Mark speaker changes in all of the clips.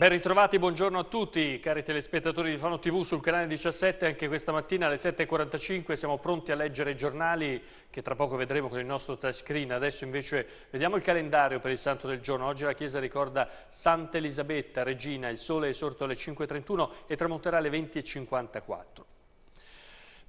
Speaker 1: Ben ritrovati, buongiorno a tutti cari telespettatori di Fano TV sul canale 17, anche questa mattina alle 7.45 siamo pronti a leggere i giornali che tra poco vedremo con il nostro touchscreen, adesso invece vediamo il calendario per il santo del giorno, oggi la chiesa ricorda Santa Elisabetta, Regina, il sole è sorto alle 5.31 e tramonterà alle 20.54.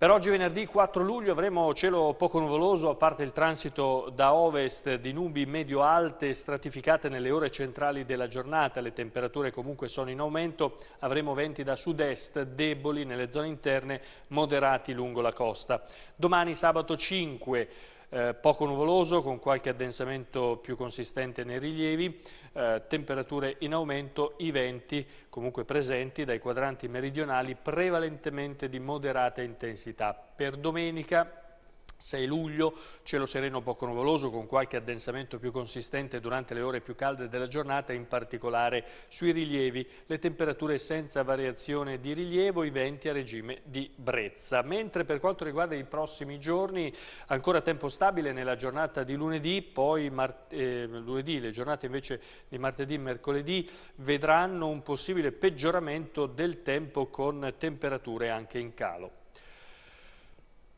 Speaker 1: Per oggi venerdì 4 luglio avremo cielo poco nuvoloso a parte il transito da ovest di nubi medio-alte stratificate nelle ore centrali della giornata. Le temperature comunque sono in aumento, avremo venti da sud-est deboli nelle zone interne moderati lungo la costa. Domani sabato 5 eh, poco nuvoloso con qualche addensamento più consistente nei rilievi, eh, temperature in aumento, i venti comunque presenti dai quadranti meridionali prevalentemente di moderata intensità. Per domenica 6 luglio, cielo sereno poco nuvoloso con qualche addensamento più consistente durante le ore più calde della giornata, in particolare sui rilievi, le temperature senza variazione di rilievo, i venti a regime di brezza. Mentre per quanto riguarda i prossimi giorni, ancora tempo stabile nella giornata di lunedì, poi eh, lunedì, le giornate invece di martedì e mercoledì vedranno un possibile peggioramento del tempo con temperature anche in calo.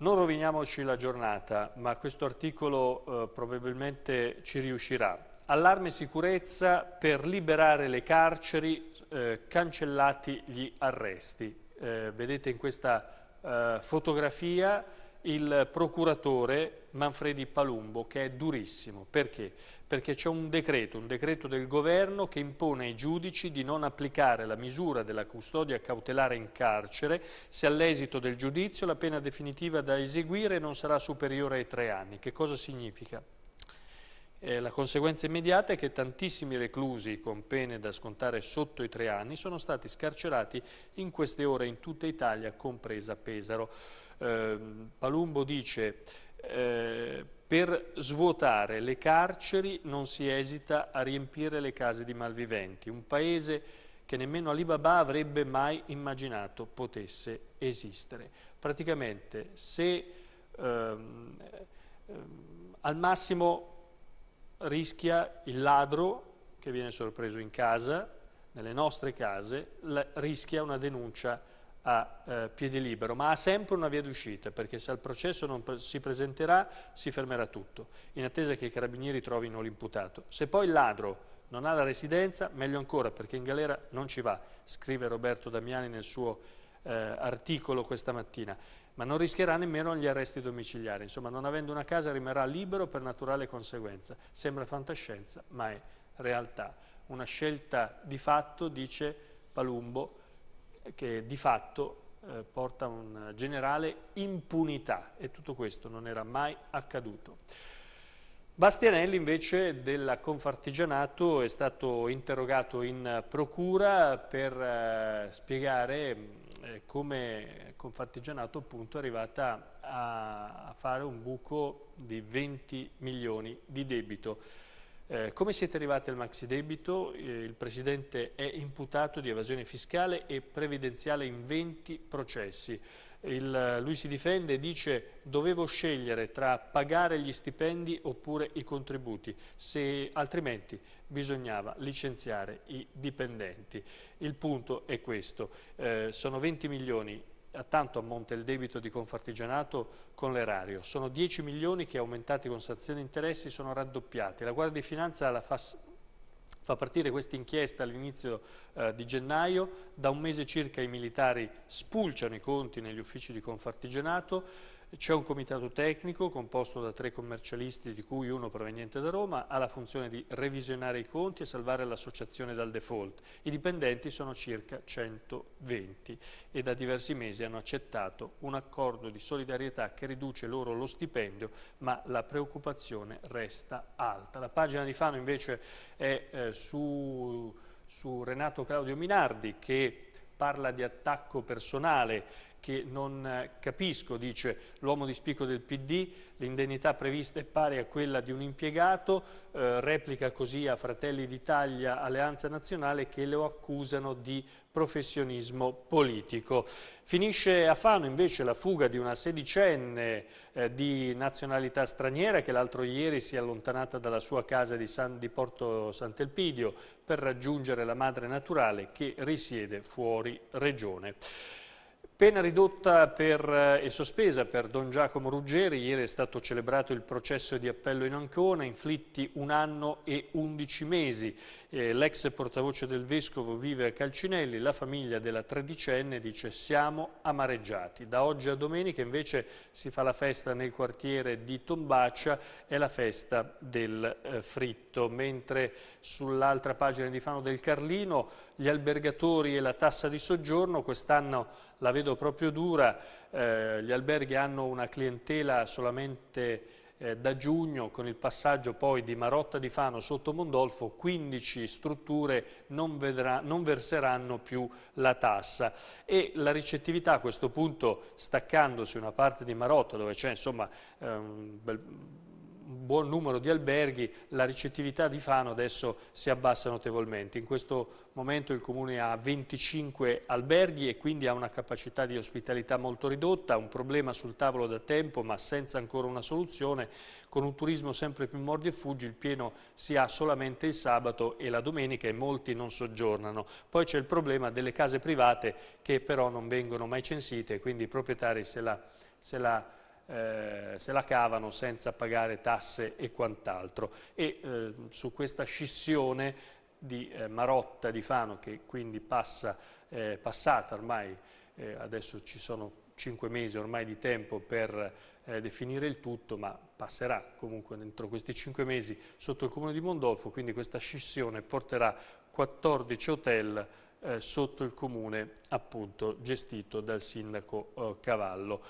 Speaker 1: Non roviniamoci la giornata, ma questo articolo eh, probabilmente ci riuscirà. Allarme sicurezza per liberare le carceri, eh, cancellati gli arresti. Eh, vedete in questa eh, fotografia il procuratore Manfredi Palumbo, che è durissimo. Perché? Perché c'è un decreto, un decreto del governo che impone ai giudici di non applicare la misura della custodia cautelare in carcere se all'esito del giudizio la pena definitiva da eseguire non sarà superiore ai tre anni. Che cosa significa? Eh, la conseguenza immediata è che tantissimi reclusi con pene da scontare sotto i tre anni sono stati scarcerati in queste ore in tutta Italia, compresa Pesaro. Ehm, Palumbo dice eh, per svuotare le carceri non si esita a riempire le case di malviventi, un paese che nemmeno Alibaba avrebbe mai immaginato potesse esistere. Praticamente se ehm, ehm, al massimo rischia il ladro che viene sorpreso in casa, nelle nostre case, rischia una denuncia a eh, piede libero, ma ha sempre una via d'uscita, perché se al processo non pre si presenterà si fermerà tutto, in attesa che i carabinieri trovino l'imputato. Se poi il ladro non ha la residenza, meglio ancora, perché in galera non ci va, scrive Roberto Damiani nel suo eh, articolo questa mattina, ma non rischierà nemmeno gli arresti domiciliari, insomma non avendo una casa rimarrà libero per naturale conseguenza. Sembra fantascienza, ma è realtà. Una scelta di fatto, dice Palumbo, che di fatto eh, porta a una generale impunità e tutto questo non era mai accaduto. Bastianelli invece della Confartigianato è stato interrogato in procura per eh, spiegare mm, eh, come Confartigianato appunto è arrivata a, a fare un buco di 20 milioni di debito. Eh, come siete arrivati al maxi debito? Eh, il Presidente è imputato di evasione fiscale e previdenziale in 20 processi. Il, lui si difende e dice dovevo scegliere tra pagare gli stipendi oppure i contributi, se, altrimenti bisognava licenziare i dipendenti. Il punto è questo, eh, sono 20 milioni a tanto ammonta il debito di Confartigianato con l'erario. Sono 10 milioni che aumentati con sanzioni e interessi sono raddoppiati. La Guardia di Finanza la fa, fa partire questa inchiesta all'inizio eh, di gennaio. Da un mese circa i militari spulciano i conti negli uffici di Confartigianato c'è un comitato tecnico composto da tre commercialisti, di cui uno proveniente da Roma, ha la funzione di revisionare i conti e salvare l'associazione dal default. I dipendenti sono circa 120 e da diversi mesi hanno accettato un accordo di solidarietà che riduce loro lo stipendio, ma la preoccupazione resta alta. La pagina di Fano invece è eh, su, su Renato Claudio Minardi che parla di attacco personale che non eh, capisco, dice l'uomo di spicco del PD, l'indennità prevista è pari a quella di un impiegato, eh, replica così a Fratelli d'Italia, Alleanza Nazionale, che lo accusano di professionismo politico. Finisce a Fano invece la fuga di una sedicenne eh, di nazionalità straniera che l'altro ieri si è allontanata dalla sua casa di, San, di Porto Sant'Elpidio per raggiungere la madre naturale che risiede fuori regione. Pena ridotta per, eh, e sospesa per Don Giacomo Ruggeri, ieri è stato celebrato il processo di appello in Ancona, inflitti un anno e undici mesi. Eh, L'ex portavoce del Vescovo vive a Calcinelli, la famiglia della tredicenne dice siamo amareggiati. Da oggi a domenica invece si fa la festa nel quartiere di Tombaccia, è la festa del eh, fritto profitto, mentre sull'altra pagina di Fano del Carlino gli albergatori e la tassa di soggiorno, quest'anno la vedo proprio dura, eh, gli alberghi hanno una clientela solamente eh, da giugno con il passaggio poi di Marotta di Fano sotto Mondolfo 15 strutture non, vedrà, non, verseranno più la tassa e la ricettività a questo punto staccandosi una parte di Marotta dove c'è insomma eh, bel un buon numero di alberghi, la ricettività di Fano adesso si abbassa notevolmente. In questo momento il Comune ha 25 alberghi e quindi ha una capacità di ospitalità molto ridotta, un problema sul tavolo da tempo ma senza ancora una soluzione, con un turismo sempre più mordi e fuggi, il pieno si ha solamente il sabato e la domenica e molti non soggiornano. Poi c'è il problema delle case private che però non vengono mai censite, quindi i proprietari se la, se la eh, se la cavano senza pagare tasse e quant'altro. E eh, su questa scissione di eh, Marotta di Fano, che quindi passa, eh, passata ormai, adesso ci sono cinque mesi ormai di tempo per eh, definire il tutto, ma passerà comunque dentro questi cinque mesi sotto il comune di Mondolfo, quindi questa scissione porterà 14 hotel eh, sotto il comune appunto gestito dal sindaco eh, Cavallo.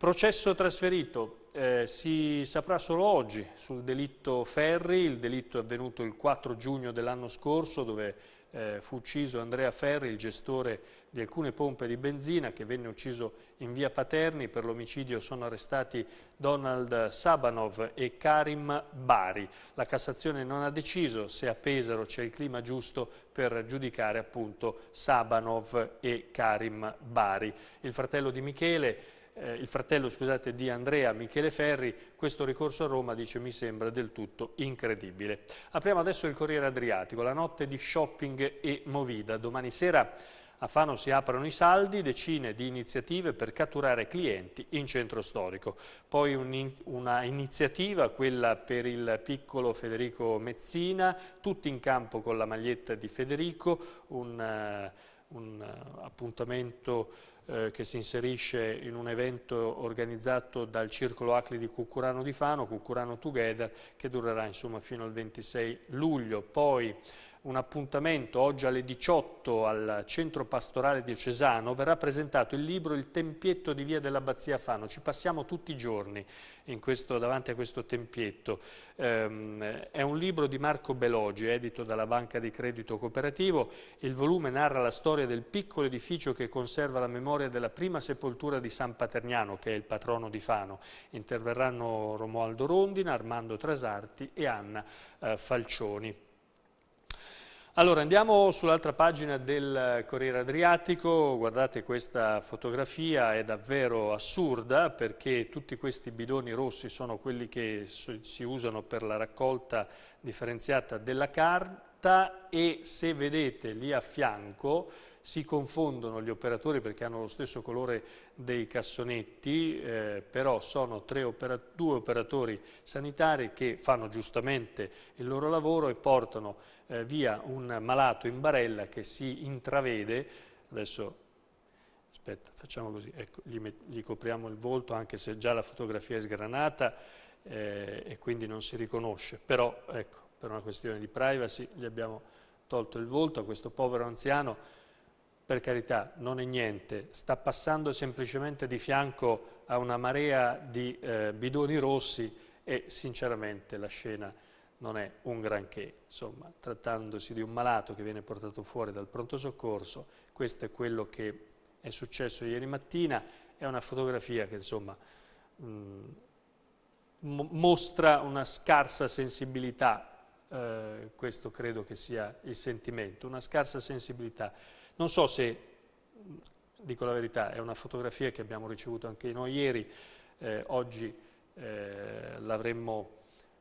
Speaker 1: Processo trasferito, eh, si saprà solo oggi sul delitto Ferri, il delitto è avvenuto il 4 giugno dell'anno scorso dove eh, fu ucciso Andrea Ferri, il gestore di alcune pompe di benzina che venne ucciso in via Paterni. Per l'omicidio sono arrestati Donald Sabanov e Karim Bari. La Cassazione non ha deciso se a Pesaro c'è il clima giusto per giudicare appunto Sabanov e Karim Bari. Il fratello di Michele eh, il fratello scusate, di Andrea Michele Ferri, questo ricorso a Roma dice mi sembra del tutto incredibile. Apriamo adesso il Corriere Adriatico, la notte di shopping e movida. Domani sera a Fano si aprono i saldi, decine di iniziative per catturare clienti in centro storico. Poi un, una iniziativa, quella per il piccolo Federico Mezzina, tutti in campo con la maglietta di Federico, un... Uh, un eh, appuntamento eh, che si inserisce in un evento organizzato dal Circolo Acli di Cucurano di Fano, Cucurano Together, che durerà insomma, fino al 26 luglio. Poi un appuntamento oggi alle 18 al Centro Pastorale Diocesano, verrà presentato il libro Il Tempietto di Via dell'Abbazia Fano. Ci passiamo tutti i giorni questo, davanti a questo tempietto. Ehm, è un libro di Marco Belogi, edito dalla Banca di Credito Cooperativo. Il volume narra la storia del piccolo edificio che conserva la memoria della prima sepoltura di San Paterniano, che è il patrono di Fano. Interverranno Romualdo Rondina, Armando Trasarti e Anna eh, Falcioni. Allora andiamo sull'altra pagina del Corriere Adriatico, guardate questa fotografia è davvero assurda perché tutti questi bidoni rossi sono quelli che si usano per la raccolta differenziata della carta e se vedete lì a fianco si confondono gli operatori perché hanno lo stesso colore dei cassonetti, eh, però sono opera due operatori sanitari che fanno giustamente il loro lavoro e portano eh, via un malato in barella che si intravede, adesso aspetta, facciamo così, ecco, gli, gli copriamo il volto anche se già la fotografia è sgranata eh, e quindi non si riconosce, però ecco, per una questione di privacy gli abbiamo tolto il volto a questo povero anziano per carità, non è niente, sta passando semplicemente di fianco a una marea di eh, bidoni rossi e sinceramente la scena non è un granché. Insomma, trattandosi di un malato che viene portato fuori dal pronto soccorso, questo è quello che è successo ieri mattina, è una fotografia che insomma, mh, mm, mostra una scarsa sensibilità, eh, questo credo che sia il sentimento, una scarsa sensibilità non so se, dico la verità, è una fotografia che abbiamo ricevuto anche noi ieri, eh, oggi eh, l'avremmo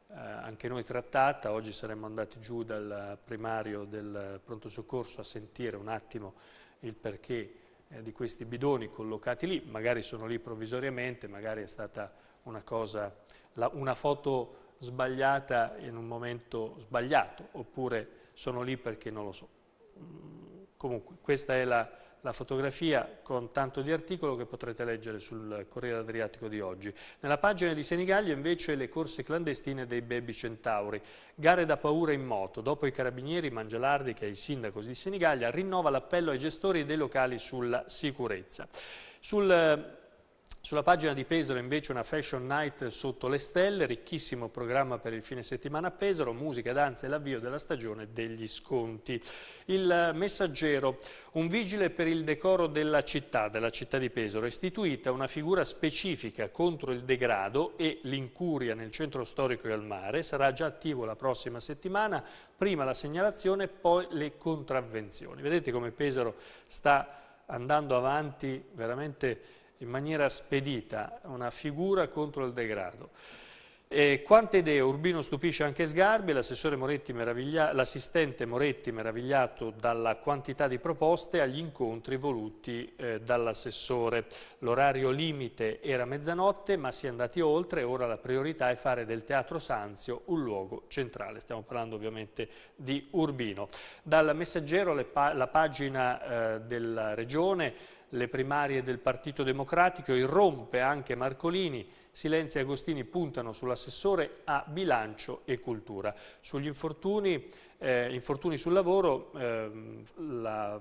Speaker 1: eh, anche noi trattata, oggi saremmo andati giù dal primario del pronto soccorso a sentire un attimo il perché eh, di questi bidoni collocati lì, magari sono lì provvisoriamente, magari è stata una, cosa, la, una foto sbagliata in un momento sbagliato, oppure sono lì perché non lo so. Comunque, questa è la, la fotografia con tanto di articolo che potrete leggere sul Corriere Adriatico di oggi. Nella pagina di Senigallia invece le corse clandestine dei baby centauri. Gare da paura in moto. Dopo i carabinieri, Mangialardi, che è il sindaco di Senigallia, rinnova l'appello ai gestori dei locali sulla sicurezza. Sul eh, sulla pagina di Pesaro invece una Fashion Night sotto le stelle, ricchissimo programma per il fine settimana a Pesaro, musica, danza e l'avvio della stagione degli sconti. Il messaggero, un vigile per il decoro della città, della città di Pesaro, istituita una figura specifica contro il degrado e l'incuria nel centro storico e al mare, sarà già attivo la prossima settimana, prima la segnalazione, poi le contravvenzioni. Vedete come Pesaro sta andando avanti veramente in maniera spedita una figura contro il degrado. E quante idee Urbino stupisce anche Sgarbi, l'assessore Moretti l'assistente Moretti meravigliato dalla quantità di proposte agli incontri voluti eh, dall'assessore. L'orario limite era mezzanotte ma si è andati oltre e ora la priorità è fare del Teatro Sanzio un luogo centrale. Stiamo parlando ovviamente di Urbino. Dal messaggero la pagina eh, della regione le primarie del Partito Democratico, irrompe anche Marcolini, Silenzi e Agostini puntano sull'assessore a bilancio e cultura. Sugli infortuni, eh, infortuni sul lavoro, eh, la,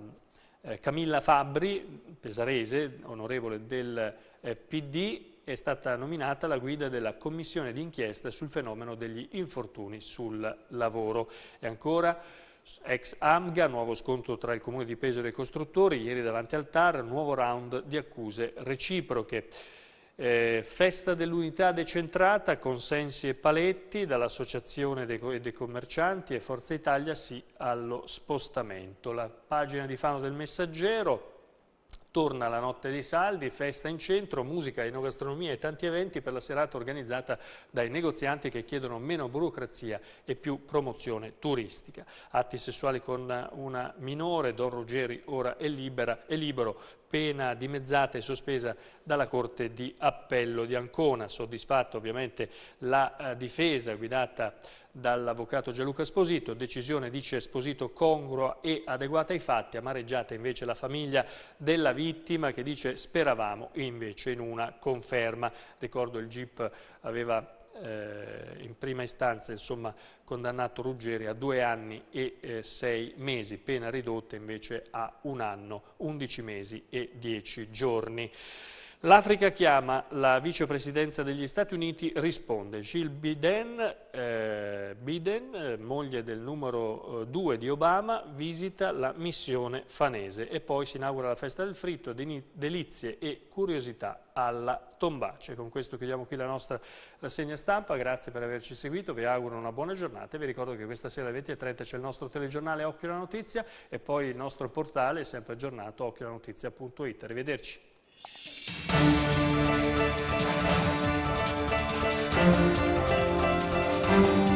Speaker 1: eh, Camilla Fabbri, pesarese, onorevole del eh, PD, è stata nominata alla guida della commissione d'inchiesta sul fenomeno degli infortuni sul lavoro. E ancora ex Amga, nuovo scontro tra il Comune di Pesaro e i costruttori, ieri davanti al TAR, nuovo round di accuse reciproche. Eh, festa dell'unità decentrata, consensi e paletti dall'Associazione dei, dei, Commercianti e Forza Italia sì allo spostamento. La pagina di Fano del Messaggero Torna la notte dei saldi, festa in centro, musica, enogastronomia e tanti eventi per la serata organizzata dai negozianti che chiedono meno burocrazia e più promozione turistica. Atti sessuali con una minore, Don Ruggeri ora è, libera, è libero, pena dimezzata e sospesa dalla Corte di Appello di Ancona. Soddisfatta ovviamente la eh, difesa guidata dall'avvocato Gianluca Sposito, decisione dice Sposito congrua e adeguata ai fatti, amareggiata invece la famiglia della vittima che dice speravamo invece in una conferma. Ricordo il GIP aveva eh, in prima istanza insomma, condannato Ruggeri a due anni e eh, sei mesi, pena ridotta invece a un anno, undici mesi e dieci giorni. L'Africa chiama la vicepresidenza degli Stati Uniti, risponde. Jill Biden, eh, Biden moglie del numero 2 eh, di Obama, visita la missione fanese e poi si inaugura la festa del fritto, delizie e curiosità alla Tombace. Con questo chiudiamo qui la nostra rassegna stampa, grazie per averci seguito, vi auguro una buona giornata e vi ricordo che questa sera alle 20.30 c'è il nostro telegiornale Occhio alla Notizia e poi il nostro portale sempre aggiornato occhiolanotizia.it. Arrivederci. Thank you.